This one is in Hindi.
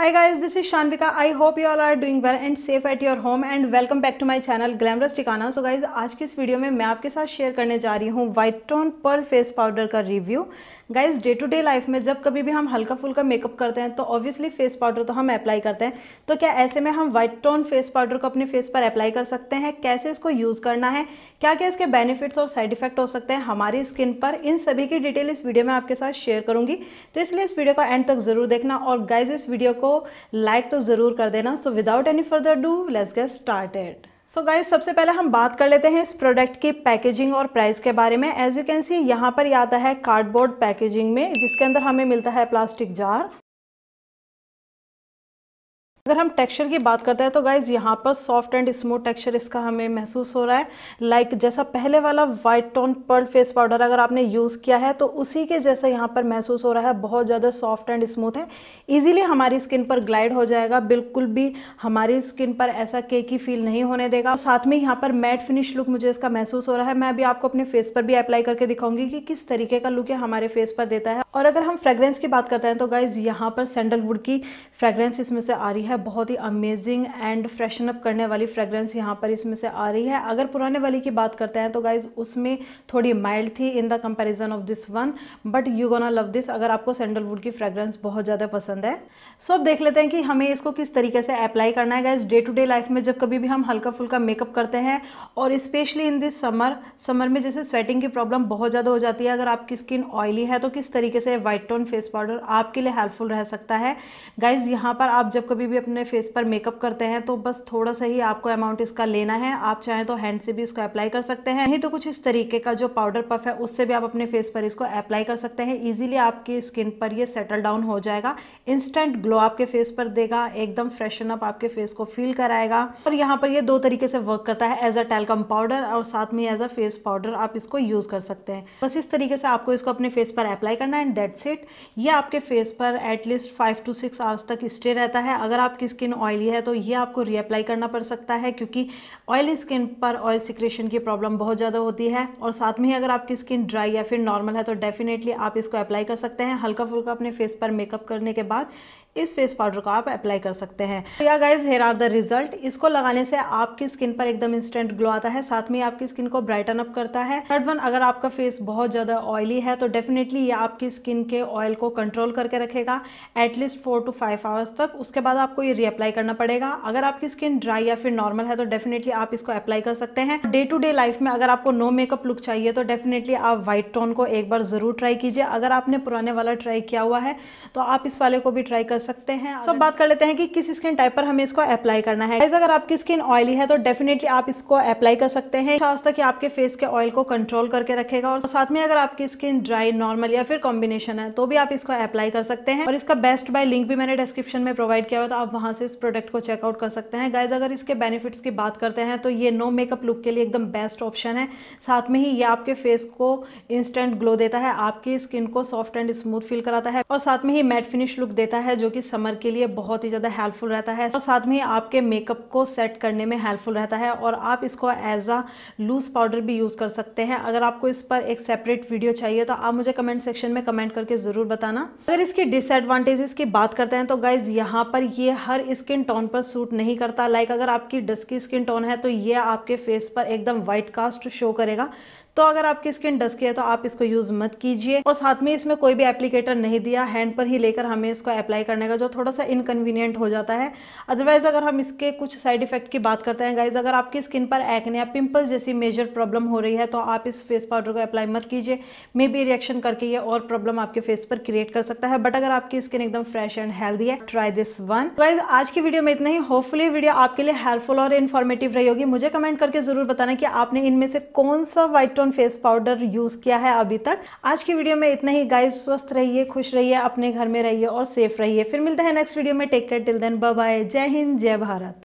high guys this is Shanvika I hope you all are doing well and safe at your home and welcome back to my channel glamorous Tikana so guys आज की इस वीडियो में मैं आपके साथ शेयर करने जा रही हूँ white tone pearl face powder का review guys day to day life में जब कभी भी हम हल्का फुल्का मेकअप करते हैं तो ऑब्वियसली फेस पाउडर तो हम अप्लाई करते हैं तो क्या ऐसे में हम व्हाइट टोन फेस पाउडर को अपने फेस पर अप्लाई कर सकते हैं कैसे इसको यूज़ करना है क्या क्या इसके बेनिफिट्स और साइड इफेक्ट हो सकते हैं हमारी स्किन पर इन सभी की डिटेल इस वीडियो में आपके साथ शेयर करूंगी तो इसलिए इस वीडियो को एंड तक जरूर देखना और गाइज इस वीडियो को लाइक तो ज़रूर कर देना so without any further do let's get started so so guys सबसे पहले हम बात कर लेते हैं इस प्रोडक्ट की पैकेजिंग और प्राइस के बारे में एज यू कैन सी यहाँ पर ये आता है कार्डबोर्ड पैकेजिंग में जिसके अंदर हमें मिलता है प्लास्टिक जार अगर हम टेक्सचर की बात करते हैं तो गाइज यहाँ पर सॉफ्ट एंड स्मूथ टेक्सचर इसका हमें महसूस हो रहा है लाइक like जैसा पहले वाला white tone pearl face powder अगर आपने यूज़ किया है तो उसी के जैसा यहाँ पर महसूस हो रहा है बहुत ज़्यादा सॉफ्ट एंड स्मूथ है इजीली हमारी स्किन पर ग्लाइड हो जाएगा बिल्कुल भी हमारी स्किन पर ऐसा केकी फील नहीं होने देगा साथ में यहाँ पर मैट फिनिश लुक मुझे इसका महसूस हो रहा है मैं अभी आपको अपने फेस पर भी अप्लाई करके दिखाऊंगी कि किस तरीके का लुक ये हमारे फेस पर देता है और अगर हम फ्रेग्रेंस की बात करते हैं तो गाइज यहाँ पर सैंडलवुड की फ्रेग्रेंस इसमें से आ रही है है बहुत ही अमेजिंग एंड फ्रेशन अप करने वाली फ्रेगरेंस यहाँ पर इसमें से आ रही है अगर पुराने वाली की बात करते हैं तो गाइज उसमें थोड़ी माइल्ड थी in the comparison of this one but you gonna love this अगर आपको सैंडलवुड की फ्रेगरेंस बहुत ज़्यादा पसंद है सो अब देख लेते हैं कि हमें इसको किस तरीके से अप्लाई करना है guys day to day life में जब कभी भी हम हल्का फुल्का मेकअप करते हैं और specially in this summer summer में जैसे स्वेटिंग की प्रॉब्लम बहुत ज़्यादा हो जाती है अगर आपकी स्किन ऑयली है तो किस तरीके से व्हाइट टोन फेस पाउडर आपके लिए हेल्पफुल रह सकता है गाइज यहाँ पर आप जब कभी भी भी अपने फेस पर मेकअप करते हैं तो बस थोड़ा सा ही आपको अमाउंट इसका लेना है आप चाहें तो हैंड से भी इसको अप्लाई कर सकते हैं नहीं तो कुछ इस तरीके का जो पाउडर पफ है उससे भी आप अपने फेस पर इसको अप्लाई कर सकते हैं ईजिली आपकी स्किन पर ये सेटल डाउन हो जाएगा इंस्टेंट ग्लो आपके फेस पर देगा एकदम फ्रेशन अप आपके फेस को फील कराएगा और यहाँ पर ये दो तरीके से वर्क करता है एज अ टेलकम पाउडर और साथ में एज अ फेस पाउडर आप इसको यूज़ कर सकते हैं बस इस तरीके से आपको इसको अपने फेस पर अप्लाई करना है एंड दैट्स इट ये आपके फेस पर at least five to six hours तक स्टे रहता है अगर आप आपकी स्किन ऑयली है तो ये आपको रीअप्लाई करना पड़ सकता है क्योंकि ऑयली स्किन पर ऑयल सिक्रेशन की प्रॉब्लम बहुत ज़्यादा होती है और साथ में ही अगर आपकी स्किन ड्राई या फिर नॉर्मल है तो डेफिनेटली आप इसको अप्लाई कर सकते हैं हल्का फुल्का अपने फेस पर मेकअप करने के बाद इस फेस पाउडर को आप अप्लाई कर सकते हैं तो या guys here are the result इसको लगाने से आपकी स्किन पर एकदम इंस्टेंट ग्लो आता है साथ में आपकी स्किन को ब्राइटन अप करता है थर्ड वन अगर आपका फेस बहुत ज़्यादा ऑयली है तो डेफिनेटली ये आपकी स्किन के ऑयल को कंट्रोल करके रखेगा at least four to five hours तक उसके बाद आपको ये रीअप्लाई करना पड़ेगा अगर आपकी स्किन ड्राई या फिर नॉर्मल है तो डेफिनेटली आप इसको अप्लाई कर सकते हैं डे टू डे लाइफ में अगर आपको नो मेकअप लुक चाहिए तो डेफिनेटली आप व्हाइट टोन को एक बार ज़रूर ट्राई कीजिए अगर आपने पुराने वाला ट्राई किया हुआ है तो आप इस वाले को भी ट्राई कर सकते हैं सब बात कर लेते हैं कि किस स्किन टाइप पर हमें इसको अप्लाई करना है अगर आपकी स्किन ऑयली है तो डेफिनेटली आप इसको अप्लाई कर सकते हैं खास तक आपके फेस के ऑयल को कंट्रोल करके रखेगा और साथ में अगर आपकी स्किन ड्राई नॉर्मल या फिर कॉम्बिनेशन है तो भी आप इसको अप्लाई कर सकते हैं और इसका बेस्ट बाय लिंक भी मैंने डिस्क्रिप्शन में प्रोवाइड किया हुआ तो आप वहां से इस प्रोडक्ट को चेकआउट कर सकते हैं गाइज अगर इसके बेनिफिट्स की बात करते हैं तो ये नो मेकअप लुक के लिए एकदम बेस्ट ऑप्शन है साथ में ही ये आपके फेस को इंस्टेंट ग्लो देता है आपकी स्किन को सॉफ्ट एंड स्मूथ फील कराता है और साथ में ही मैट फिनिश लुक देता है जो कि समर के लिए बहुत ही ज़्यादा हेल्पफुल रहता है और साथ में आपके मेकअप को सेट करने में हेल्पफुल रहता है और आप इसको एज आ लूज़ पाउडर भी यूज़ कर सकते हैं अगर आपको इस पर एक सेपरेट वीडियो चाहिए तो आप मुझे कमेंट सेक्शन में कमेंट करके ज़रूर बताना अगर इसकी डिसएडवांटेजेस की बात करते हैं तो गाइज यहाँ पर ये हर स्किन टोन पर सूट नहीं करता लाइक अगर आपकी डस्की स्किन टोन है तो ये आपके फेस पर एकदम वाइट कास्ट शो करेगा तो अगर आपकी स्किन डस्की है तो आप इसको यूज मत कीजिए और साथ में इसमें कोई भी एप्लीकेटर नहीं दिया हैंड पर ही लेकर हमें इसको अप्लाई करने का जो थोड़ा सा इनकन्वीनियंट हो जाता है अदरवाइज अगर हम इसके कुछ साइड इफेक्ट की बात करते हैं गाइज अगर आपकी स्किन पर एक्ने या पिंपल्स जैसी मेजर प्रॉब्लम हो रही है तो आप इस फेस पाउडर को अप्लाई मत कीजिए मे बी रिएक्शन करके ये और प्रॉब्लम आपके फेस पर क्रिएट कर सकता है बट अगर आपकी स्किन एकदम फ्रेश एंड हेल्दी है ट्राई दिस वन गाइज आज की वीडियो में इतना ही होपफुली वीडियो आपके लिए हेल्पफुल और इन्फॉर्मेटिव रही होगी मुझे कमेंट करके जरूर बताना कि आपने इनमें से कौन सा white tone silicone face powder use किया है अभी तक आज की वीडियो में इतना ही गाइस स्वस्थ रहिए खुश रहिए अपने घर में रहिए और सेफ रहिए फिर मिलते हैं नेक्स्ट वीडियो में take care till then bye जय हिंद जय भारत